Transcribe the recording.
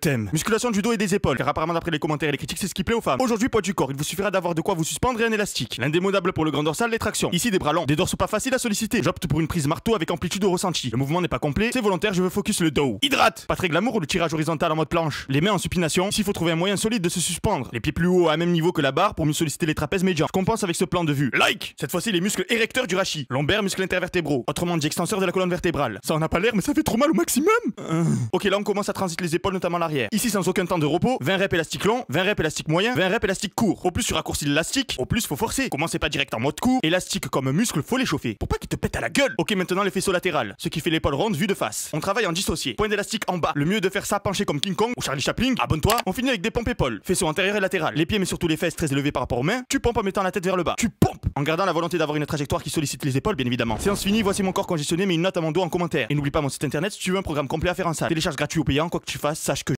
Thème. Musculation du dos et des épaules, car apparemment d'après les commentaires et les critiques, c'est ce qui plaît aux femmes. Aujourd'hui, poids du corps, il vous suffira d'avoir de quoi vous suspendre et un élastique. L'indémodable pour le grand dorsal, les tractions. Ici, des bras longs, des dorsaux pas faciles à solliciter. J'opte pour une prise marteau avec amplitude de ressenti. Le mouvement n'est pas complet, c'est volontaire, je veux focus le dos. Hydrate Pas très glamour ou le tirage horizontal en mode planche. Les mains en supination, ici, faut trouver un moyen solide de se suspendre. Les pieds plus hauts à même niveau que la barre pour mieux solliciter les trapèzes médians. Je compense avec ce plan de vue. Like Cette fois-ci, les muscles érecteurs du rachis. Lombaire, muscle intervertébraux. Autrement dit, extenseur de la colonne vertébrale. Ça en a pas l'air, mais ça fait trop mal au maximum. Euh. ok, là, on commence à transiter les épaules, notamment Ici, sans aucun temps de repos, 20 reps élastiques long, 20 reps élastiques moyen, 20 reps élastiques court. Au plus, tu raccourcis l'élastique, au plus, faut forcer. Commencez pas direct en mode coup, Élastique comme muscle, faut l'échauffer. Pour pas qu'il te pète à la gueule. Ok, maintenant les faisceaux latérales, ce qui fait l'épaule ronde vue de face. On travaille en dissocié. Point d'élastique en bas. Le mieux de faire ça penché comme King Kong ou Charlie Chaplin. Abonne-toi. On finit avec des pompes épaules. Faisceaux antérieur et latéral. Les pieds, mais surtout les fesses très élevés par rapport aux mains. Tu pompes en mettant la tête vers le bas. Tu pompes en gardant la volonté d'avoir une trajectoire qui sollicite les épaules, bien évidemment. Séance finie, voici mon corps congestionné, mais une note à mon dos en commentaire. Et n'oublie pas mon site internet si tu veux un programme complet à faire en salle. Télécharge gratuit ou payant, quoi que tu fasses, sache